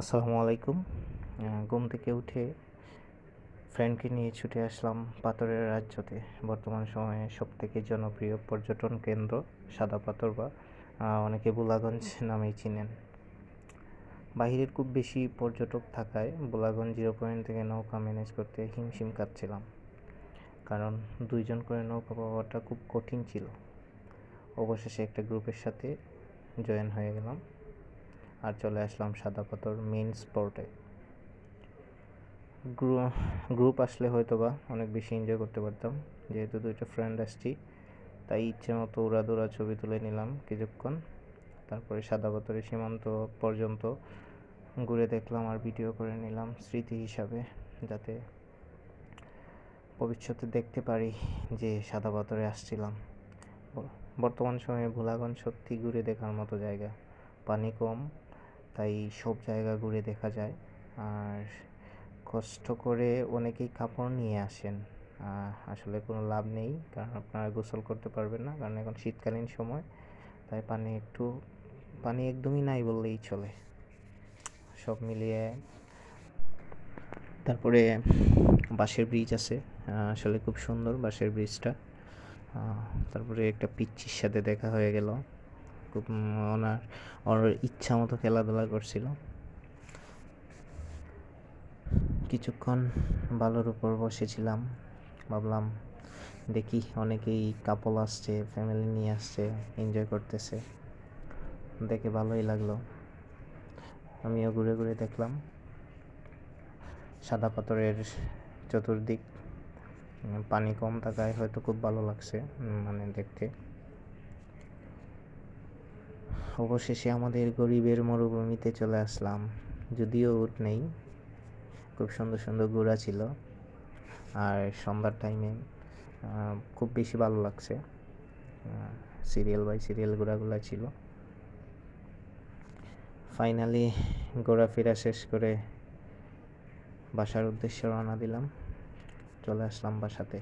আসসালামু আলাইকুম ঘুম থেকে উঠে ফ্রেন্ডকে নিয়ে ছুটে আসলাম পাথরের রাজ্যতে বর্তমান সময়ে সব থেকে জনপ্রিয় পর্যটন কেন্দ্র সাদা পাথর বা অনেকে বুলাগঞ্জ নামেই চিনেন বাহিরের খুব বেশি পর্যটক থাকায় বুলাগঞ্জ জিরো পয়েন্ট থেকে নৌকা ম্যানেজ করতে হিমশিম কাটছিলাম কারণ দুইজন করে নৌকা পাওয়াটা খুব কঠিন ছিল অবশেষে একটা গ্রুপের সাথে জয়েন হয়ে গেলাম আর চলে আসলাম সাদা পাথর মেন স্পোর্টে গ্রুপ আসলে হয়তো বা অনেক বেশি এনজয় করতে পারতাম যেহেতু দুইটা ফ্রেন্ড আসছি তাই ইচ্ছে মতো উড়াদৌড়া ছবি তুলে নিলাম কিছুক্ষণ তারপরে সাদা পাথরের সীমান্ত পর্যন্ত ঘুরে দেখলাম আর ভিডিও করে নিলাম স্মৃতি হিসাবে যাতে ভবিষ্যতে দেখতে পারি যে সাদা পাথরে আসছিলাম বর্তমান সময়ে ভোলাগঞ্জ সত্যি ঘুরে দেখার মতো জায়গা পানি কম তাই সব জায়গা ঘুরে দেখা যায় আর কষ্ট করে অনেকেই কাপড় নিয়ে আসেন আসলে কোনো লাভ নেই কারণ আপনারা গোসল করতে পারবেন না কারণ এখন শীতকালীন সময় তাই পানি একটু পানি একদমই নাই বললেই চলে সব মিলিয়ে তারপরে বাঁশের ব্রিজ আছে আসলে খুব সুন্দর বাঁশের ব্রিজটা তারপরে একটা পিচ্ছির সাথে দেখা হয়ে গেল খুব ওনার ওর ইচ্ছা মতো খেলাধুলা করছিল কিছুক্ষণ বালুর উপর বসেছিলাম ভাবলাম দেখি অনেকেই কাপল আসছে ফ্যামিলি নিয়ে আসছে এনজয় করতেছে দেখে ভালোই লাগলো আমিও ঘুরে ঘুরে দেখলাম সাদা পাথরের চতুর্দিক পানি কম থাকায় হয়তো খুব ভালো লাগছে মানে দেখতে অবশেষে আমাদের গরিবের মরুভূমিতে চলে আসলাম যদিও উট নেই খুব সুন্দর সুন্দর ঘোরা ছিল আর সন্ধ্যার টাইমে খুব বেশি ভালো লাগছে সিরিয়াল বাই সিরিয়াল ঘোরাগুলো ছিল ফাইনালি ঘোরাফেরা শেষ করে বাসার উদ্দেশ্যে রওনা দিলাম চলে আসলাম বাসাতে